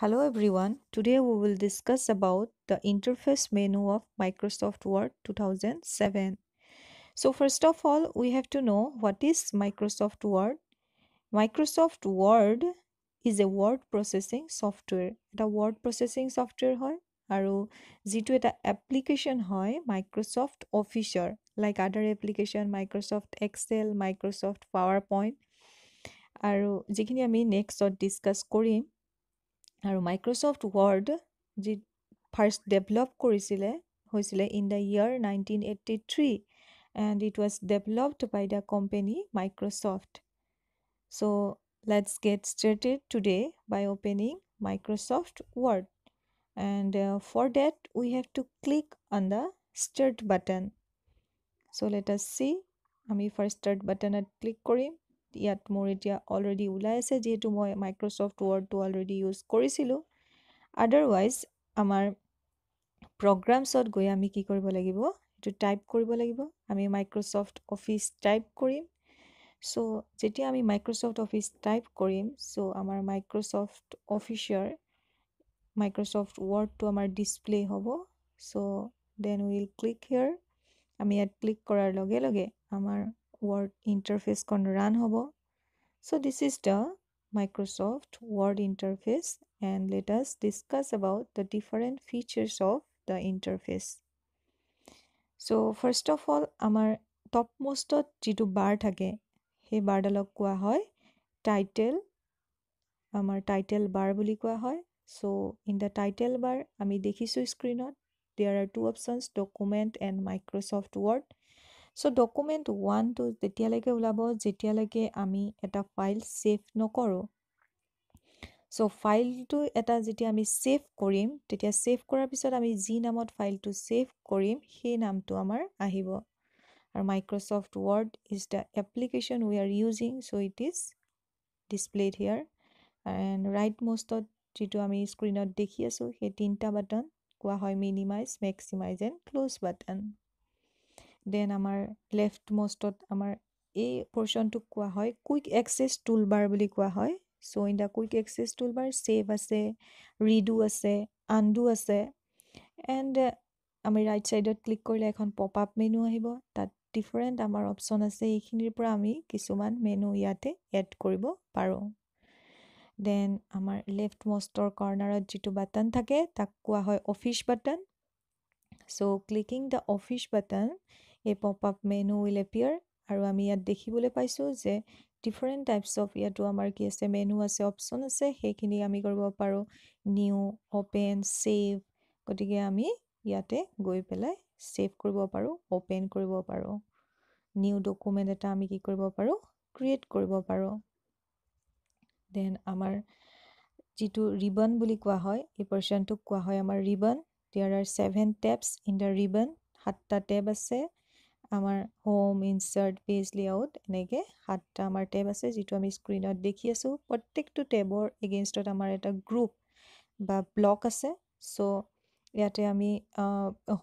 Hello everyone, today we will discuss about the interface menu of Microsoft Word 2007. So first of all, we have to know what is Microsoft Word. Microsoft Word is a word processing software. The word processing software hoy aru jitu eta application hoy Microsoft Office like other application Microsoft Excel, Microsoft PowerPoint. Aru jikhini ami next discuss korim. আৰু Microsoft Word যি first develop কৰিছিলে হৈছিলে in the year nineteen eighty three and it was developed by the company Microsoft so' let's get started today by opening Microsoft Word and for that we have to click on the start button so' let us see আমি first start বাটনত click কৰিম ইয়াত মোৰ এতিয়া already ওলাই আছে যিহেতু মই মাইক্ৰ'ছফ্ট ৱৰ্ডটো অলৰেডি ইউজ কৰিছিলোঁ আদাৰৱাইজ আমাৰ প্ৰগ্ৰামছত গৈ আমি কি কৰিব লাগিব এইটো টাইপ কৰিব লাগিব আমি মাইক্ৰ'ছফ্ট অফিচ টাইপ কৰিম চ' যেতিয়া আমি মাইক্ৰ'ছফ্ট অফিচ টাইপ কৰিম চ' আমাৰ মাইক্ৰ'ছফ্ট অফিচৰ মাইক্ৰ'ছফ্ট ৱৰ্ডটো আমাৰ ডিছপ্লে' হ'ব so' then will click here আমি ইয়াত ক্লিক কৰাৰ লগে লগে আমাৰ ৱৰ্ড ইণ্টাৰফেচখন ৰান হ'ব so' this is the Microsoft Word interface and let us discuss about the different features of the interface so' first of all আমাৰ টপ মষ্টত যিটো বাৰ থাকে সেই বাৰডালক কোৱা হয় টাইটেল আমাৰ টাইটেল বাৰ বুলি কোৱা হয় so' in the title bar আমি দেখিছোঁ স্ক্ৰীণত there are two options document and Microsoft Word so' document ওৱানটো তেতিয়ালৈকে ওলাব যেতিয়ালৈকে আমি এটা ফাইল ছেভ নকৰোঁ চ' ফাইলটো এটা যেতিয়া আমি ছেভ কৰিম তেতিয়া ছেভ কৰাৰ পিছত আমি যি নামত ফাইলটো ছেভ কৰিম সেই নামটো আমাৰ আহিব আৰু Microsoft Word is the application we are using so' it is displayed here and right মষ্টত যিটো আমি স্ক্ৰীণত দেখি আছোঁ সেই তিনিটা বাটন কোৱা হয় minimize maximize and close button then আমাৰ লেফ্ট মষ্টত আমাৰ এই পৰ্চনটোক কোৱা হয় কুইক এক্সেছ টুলবাৰ বুলি কোৱা হয় so' in the quick access tool bar save আছে ৰিডু আছে আনডু আছে এণ্ড uh, আমি ৰাইট ছাইডত ক্লিক কৰিলে এখন পপ আপ মেনু আহিব তাত ডিফাৰেণ্ট আমাৰ অপশ্যন আছে এইখিনিৰ পৰা আমি কিছুমান মেনু ইয়াতে এড কৰিব পাৰোঁ দেন আমাৰ লেফ্ট মষ্টৰ কৰ্ণাৰত যিটো বাটন থাকে তাক কোৱা হয় office button so' clicking the office button এই pop up menu will appear আৰু আমি ইয়াত দেখিবলৈ পাইছোঁ যে ডিফাৰেণ্ট টাইপছ অফ ইয়াতো আমাৰ কি আছে মেনু আছে অপশ্যন আছে সেইখিনি আমি কৰিব পাৰোঁ নিউ অ'পেন ছেভ গতিকে আমি ইয়াতে গৈ পেলাই ছেভ কৰিব পাৰোঁ অ'পেন কৰিব পাৰোঁ নিউ ডকুমেণ্ট এটা আমি কি কৰিব পাৰোঁ ক্ৰিয়েট কৰিব পাৰোঁ দেন আমাৰ যিটো ৰিবন বুলি কোৱা হয় এই পৰ্চনটোক কোৱা হয় আমাৰ ribbon there are seven tabs in the ribbon সাতটা টেপ আছে আমাৰ হোম ইনচাৰ্ট পেজ লেআউট এনেকৈ সাতটা আমাৰ টেব আছে যিটো আমি স্ক্ৰীণত দেখি আছোঁ প্ৰত্যেকটো টেবৰ এগেইনষ্টত আমাৰ এটা গ্ৰুপ বা ব্লক আছে চ' ইয়াতে আমি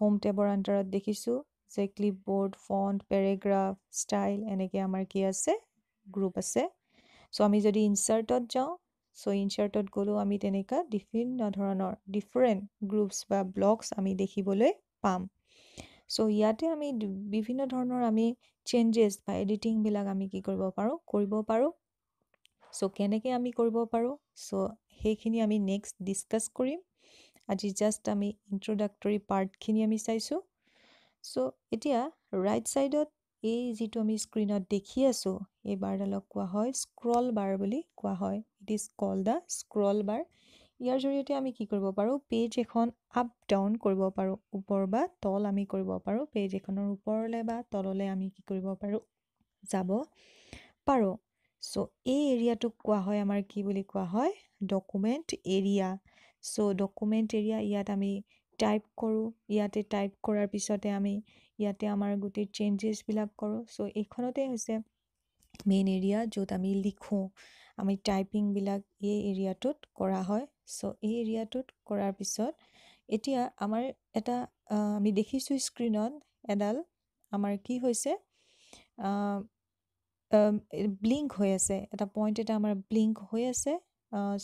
হোম টেবৰ আণ্ডাৰত দেখিছোঁ যে ক্লিপবৰ্ড ফণ্ট পেৰেগ্ৰাফ ষ্টাইল এনেকৈ আমাৰ কি আছে গ্ৰুপ আছে চ' আমি যদি ইনচাৰ্টত যাওঁ চ' ইনচাৰ্টত গ'লেও আমি তেনেকুৱা বিভিন্ন ধৰণৰ ডিফাৰেণ্ট গ্ৰুপছ বা ব্লগছ আমি দেখিবলৈ পাম চ' ইয়াতে আমি বিভিন্ন ধৰণৰ আমি চেঞ্জেছ বা এডিটিংবিলাক আমি কি কৰিব পাৰোঁ কৰিব পাৰোঁ চ' কেনেকৈ আমি কৰিব পাৰোঁ চ' সেইখিনি আমি নেক্সট ডিছকাছ কৰিম আজি জাষ্ট আমি ইণ্ট্ৰডাক্টৰী পাৰ্টখিনি আমি চাইছোঁ চ' এতিয়া ৰাইট ছাইডত এই যিটো আমি স্ক্ৰীণত দেখি আছোঁ এই বাৰডালক কোৱা হয় স্ক্ৰল বাৰ বুলি কোৱা হয় it is call the scroll bar ইয়াৰ জৰিয়তে আমি কি কৰিব পাৰোঁ পেজ এখন আপ ডাউন কৰিব পাৰোঁ ওপৰ বা তল আমি কৰিব পাৰোঁ পেজ এখনৰ ওপৰলৈ বা তললৈ আমি কি কৰিব পাৰোঁ যাব পাৰোঁ চ' এই এৰিয়াটোক কোৱা হয় আমাৰ কি বুলি কোৱা হয় document area so' document area ইয়াত আমি টাইপ কৰোঁ ইয়াতে টাইপ কৰাৰ পিছতে আমি ইয়াতে আমাৰ গোটেই চেঞ্জেছবিলাক কৰোঁ চ' এইখনতে হৈছে মেইন এৰিয়া য'ত আমি লিখোঁ আমি টাইপিংবিলাক এই এৰিয়াটোত কৰা হয় চ' এই এৰিয়াটোত কৰাৰ পিছত এতিয়া আমাৰ এটা আমি দেখিছোঁ স্ক্ৰীণত এডাল আমাৰ কি হৈছে ব্লিংক হৈ আছে এটা পইণ্ট এটা আমাৰ ব্লিংক হৈ আছে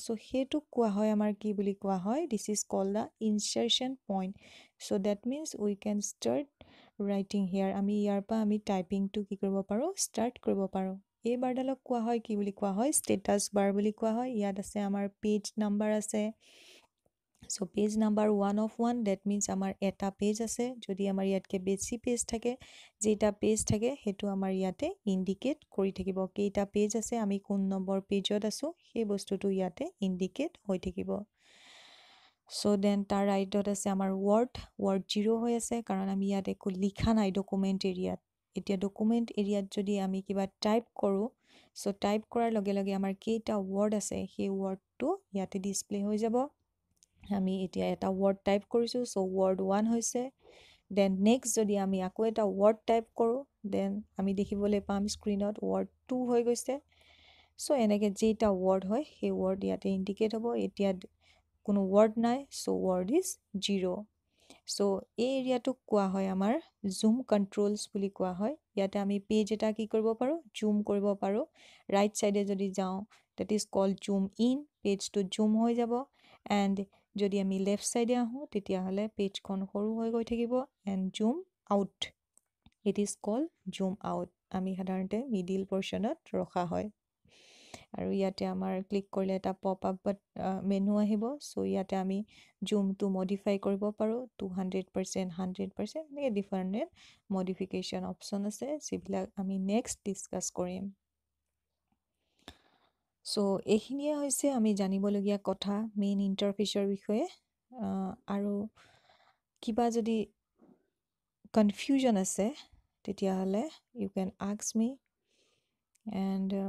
চ' সেইটোক কোৱা হয় আমাৰ কি বুলি কোৱা হয় this is call the insertion point so' that means we can start writing here আমি ইয়াৰ পৰা আমি টাইপিংটো কি কৰিব পাৰোঁ ষ্টাৰ্ট কৰিব পাৰোঁ এই বাৰডালক কোৱা হয় কি বুলি কোৱা হয় ষ্টেটাছ বাৰ বুলি কোৱা হয় ইয়াত আছে আমাৰ পেজ নাম্বাৰ আছে so' page number one of one that means আমাৰ এটা পেজ আছে যদি আমাৰ ইয়াতকৈ বেছি পেজ থাকে যিটা পেজ থাকে সেইটো আমাৰ ইয়াতে ইণ্ডিকেট কৰি থাকিব কেইটা পেজ আছে আমি কোন নম্বৰ পেজত আছোঁ সেই বস্তুটো ইয়াতে ইণ্ডিকেট হৈ থাকিব ছ' দেন তাৰ ৰাইটত আছে আমাৰ ৱৰ্ড ৱৰ্ড জিৰ' হৈ আছে কাৰণ আমি ইয়াত একো লিখা নাই ডকুমেণ্ট এৰিয়াত এতিয়া ডকুমেণ্ট এৰিয়াত যদি আমি কিবা টাইপ কৰোঁ ছ' টাইপ কৰাৰ লগে লগে আমাৰ কেইটা ৱৰ্ড আছে সেই ৱৰ্ডটো ইয়াতে ডিছপ্লে হৈ যাব আমি এতিয়া এটা ৱৰ্ড টাইপ কৰিছোঁ ছ' ৱৰ্ড ওৱান হৈছে দেন নেক্সট যদি আমি আকৌ এটা ৱৰ্ড টাইপ কৰোঁ দেন আমি দেখিবলৈ পাম স্ক্ৰীণত ৱৰ্ড টু হৈ গৈছে ছ' এনেকৈ যেইটা ৱৰ্ড হয় সেই ৱৰ্ড ইয়াতে ইণ্ডিকেট হ'ব এতিয়া কোনো ৱৰ্ড নাই so' word is zero' so' এই এৰিয়াটোক কোৱা হয় আমাৰ জুম কণ্ট্ৰলছ বুলি কোৱা হয় ইয়াতে আমি পেজ এটা কি কৰিব পাৰোঁ জুম কৰিব পাৰোঁ ৰাইট ছাইডে যদি যাওঁ that is call zoom in পেজটো জুম হৈ যাব এণ্ড যদি আমি লেফ্ট ছাইডে আহোঁ তেতিয়াহ'লে পেজখন সৰু হৈ গৈ থাকিব and zoom out it is call zoom out আমি সাধাৰণতে মিডিল পৰ্চনত ৰখা হয় আৰু ইয়াতে আমাৰ ক্লিক কৰিলে এটা পপ আপ বাট মেনু আহিব চ' ইয়াতে আমি জুমটো মডিফাই কৰিব পাৰোঁ to hundred percent hundred percent এনেকৈ ডিফাৰেণ্ট মডিফিকেশ্যন অপশ্যন আছে যিবিলাক আমি নেক্সট ডিছকাছ কৰিম চ' এইখিনিয়ে হৈছে আমি জানিবলগীয়া কথা মেইন ইণ্টাৰফেচৰ বিষয়ে আৰু কিবা যদি কনফিউজন আছে তেতিয়াহ'লে ইউ কেন আক্স মি এণ্ড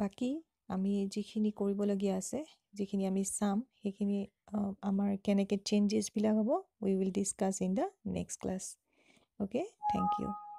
বাকী আমি যিখিনি কৰিবলগীয়া আছে যিখিনি আমি চাম সেইখিনি আমাৰ কেনেকৈ চেঞ্জেছবিলাক হ'ব we will discuss in the next class okay thank U